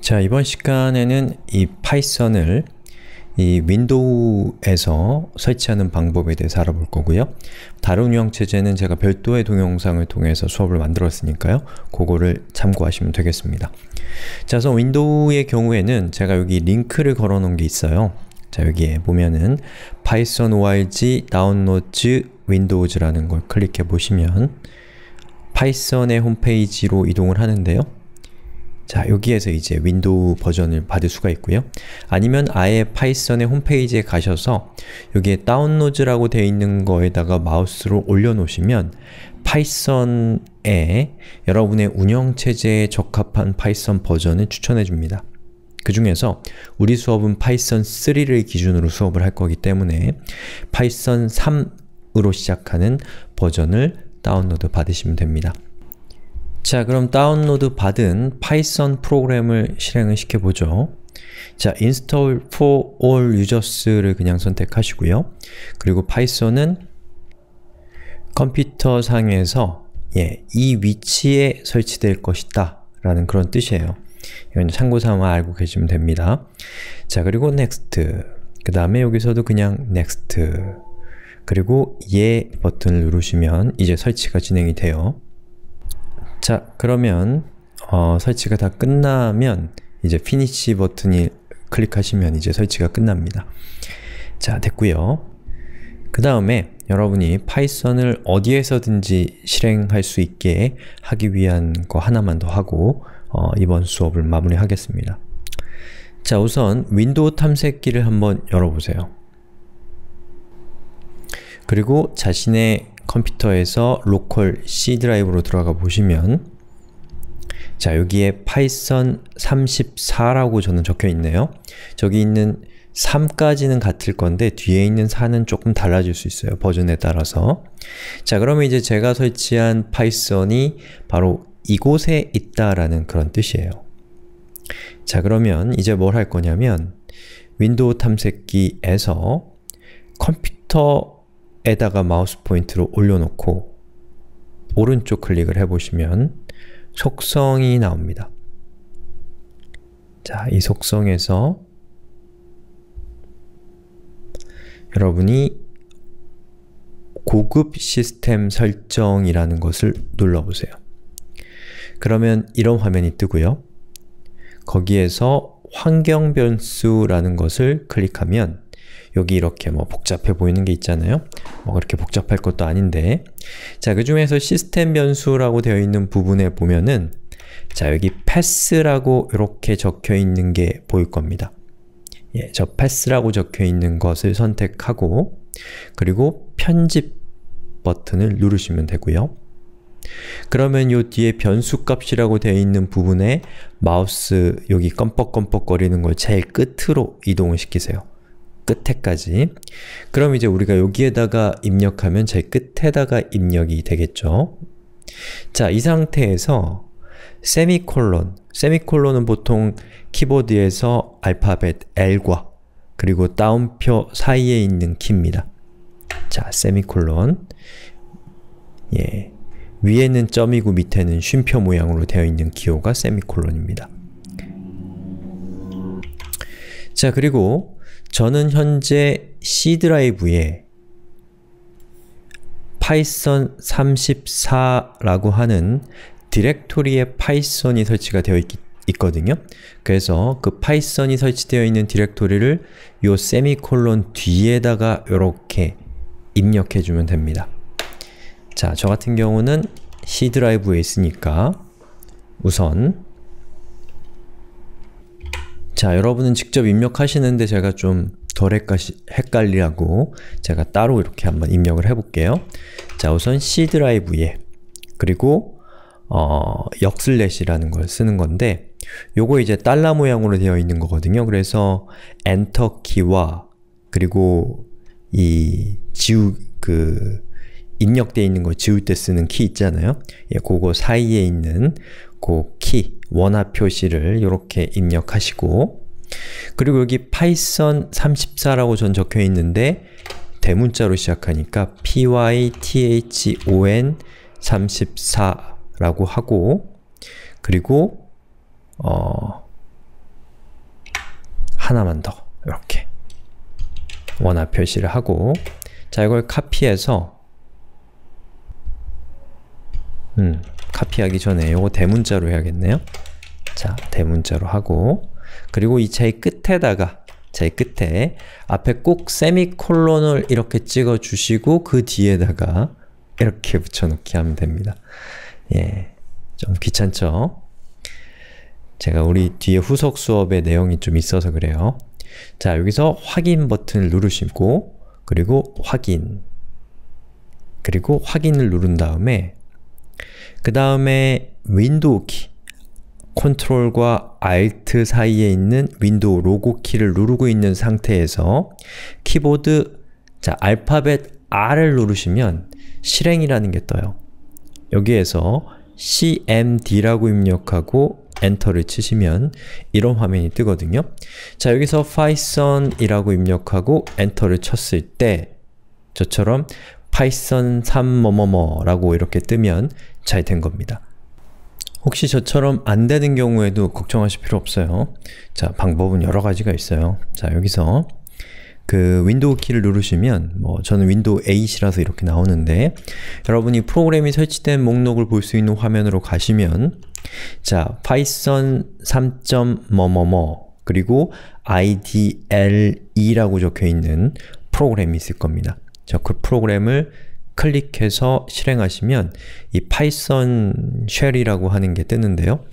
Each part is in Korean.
자, 이번 시간에는 이 파이썬을 이 윈도우에서 설치하는 방법에 대해서 알아볼 거고요. 다른 유형체제는 제가 별도의 동영상을 통해서 수업을 만들었으니까요. 그거를 참고하시면 되겠습니다. 자, 그래서 윈도우의 경우에는 제가 여기 링크를 걸어놓은 게 있어요. 자, 여기에 보면은 python org downloads windows라는 걸 클릭해 보시면 파이썬의 홈페이지로 이동을 하는데요. 자, 여기에서 이제 윈도우 버전을 받을 수가 있고요. 아니면 아예 파이썬의 홈페이지에 가셔서 여기에 다운로드라고 되어 있는 거에다가 마우스로 올려놓으시면 파이썬에 여러분의 운영체제에 적합한 파이썬 버전을 추천해줍니다. 그 중에서 우리 수업은 파이썬 3를 기준으로 수업을 할 거기 때문에 파이썬 3으로 시작하는 버전을 다운로드 받으시면 됩니다. 자 그럼 다운로드 받은 파이썬 프로그램을 실행을 시켜보죠. 자, install for all users를 그냥 선택하시고요. 그리고 파이썬은 컴퓨터 상에서 예, 이 위치에 설치될 것이다 라는 그런 뜻이에요. 이건 참고삼아 알고 계시면 됩니다. 자, 그리고 next 그 다음에 여기서도 그냥 next 그리고 예 버튼을 누르시면 이제 설치가 진행이 돼요. 자, 그러면 어, 설치가 다 끝나면 이제 피니시 버튼이 클릭하시면 이제 설치가 끝납니다. 자, 됐고요. 그 다음에 여러분이 파이썬을 어디에서든지 실행할 수 있게 하기 위한 거 하나만 더 하고 어, 이번 수업을 마무리하겠습니다. 자, 우선 윈도우 탐색기를 한번 열어보세요. 그리고 자신의 컴퓨터에서 로컬 C 드라이브로 들어가 보시면 자 여기에 파이썬 34라고 저는 적혀 있네요. 저기 있는 3까지는 같을 건데 뒤에 있는 4는 조금 달라질 수 있어요. 버전에 따라서. 자 그러면 이제 제가 설치한 파이썬이 바로 이곳에 있다라는 그런 뜻이에요. 자 그러면 이제 뭘 할 거냐면 윈도우 탐색기에서 컴퓨터 에다가 마우스 포인트로 올려놓고 오른쪽 클릭을 해보시면 속성이 나옵니다. 자, 이 속성에서 여러분이 고급 시스템 설정이라는 것을 눌러보세요. 그러면 이런 화면이 뜨고요. 거기에서 환경 변수라는 것을 클릭하면 여기 이렇게 뭐 복잡해 보이는 게 있잖아요. 뭐 그렇게 복잡할 것도 아닌데 자, 그 중에서 시스템 변수라고 되어 있는 부분에 보면은 자, 여기 pass라고 이렇게 적혀 있는 게 보일 겁니다. 예, 저 pass라고 적혀 있는 것을 선택하고 그리고 편집 버튼을 누르시면 되고요. 그러면 요 뒤에 변수값이라고 되어 있는 부분에 마우스 여기 껌뻑껌뻑거리는 걸 제일 끝으로 이동을 시키세요. 끝에까지 그럼 이제 우리가 여기에다가 입력하면 제 끝에다가 입력이 되겠죠? 자, 이 상태에서 세미콜론 세미콜론은 보통 키보드에서 알파벳 L과 그리고 따옴표 사이에 있는 키입니다. 자, 세미콜론 예, 위에는 점이고 밑에는 쉼표 모양으로 되어 있는 기호가 세미콜론입니다. 자, 그리고 저는 현재 C 드라이브에 파이썬 34라고 하는 디렉토리에 파이썬이 설치가 되어 있, 거든요 그래서 그 파이썬이 설치되어 있는 디렉토리를 요 세미콜론 뒤에다가 이렇게 입력해 주면 됩니다. 자, 저 같은 경우는 C 드라이브에 있으니까 우선 자, 여러분은 직접 입력하시는데 제가 좀 덜 헷갈리라고 제가 따로 이렇게 한번 입력을 해볼게요. 자, 우선 C 드라이브에 그리고 어, 역슬래시라는 걸 쓰는 건데 요거 이제 달러 모양으로 되어 있는 거거든요. 그래서 엔터 키와 그리고 이 지우 그 입력되어 있는 거 지울 때 쓰는 키 있잖아요. 예, 그거 사이에 있는 키, 원화 표시를 이렇게 입력하시고 그리고 여기 파이썬 34라고 전 적혀 있는데 대문자로 시작하니까 python 34라고 하고 그리고 어 하나만 더 이렇게 원화 표시를 하고 자 이걸 카피해서 음 카피하기 전에 요거 대문자로 해야겠네요. 자, 대문자로 하고 그리고 이제 끝에다가 제 끝에 앞에 꼭 세미콜론을 이렇게 찍어주시고 그 뒤에다가 이렇게 붙여넣기 하면 됩니다. 예, 좀 귀찮죠? 제가 우리 뒤에 후속 수업의 내용이 좀 있어서 그래요. 자, 여기서 확인 버튼을 누르시고 그리고 확인 그리고 확인을 누른 다음에 그 다음에 윈도우 키 컨트롤과 알트 사이에 있는 윈도우 로고 키를 누르고 있는 상태에서 키보드 자 알파벳 R을 누르시면 실행이라는 게 떠요. 여기에서 cmd라고 입력하고 엔터를 치시면 이런 화면이 뜨거든요. 자 여기서 python이라고 입력하고 엔터를 쳤을 때 저처럼 python 3뭐 뭐뭐라고 이렇게 뜨면 잘된 겁니다. 혹시 저처럼 안 되는 경우에도 걱정하실 필요 없어요. 자, 방법은 여러 가지가 있어요. 자, 여기서 그 윈도우 키를 누르시면 뭐 저는 윈도우 8이라서 이렇게 나오는데 여러분이 프로그램이 설치된 목록을 볼 수 있는 화면으로 가시면 자, 파이썬 3. 뭐뭐뭐 그리고 idle라고 적혀있는 프로그램이 있을 겁니다. 자, 그 프로그램을 클릭해서 실행하시면 이 파이썬 쉘이라고 하는 게 뜨는데요.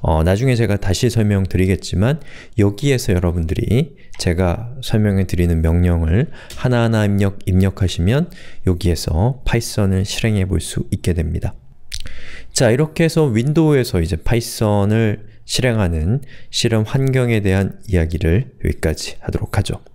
어, 나중에 제가 다시 설명드리겠지만 여기에서 여러분들이 제가 설명해 드리는 명령을 하나하나 입력, 입력하시면 여기에서 파이썬을 실행해 볼 수 있게 됩니다. 자, 이렇게 해서 윈도우에서 이제 파이썬을 실행하는 실험 환경에 대한 이야기를 여기까지 하도록 하죠.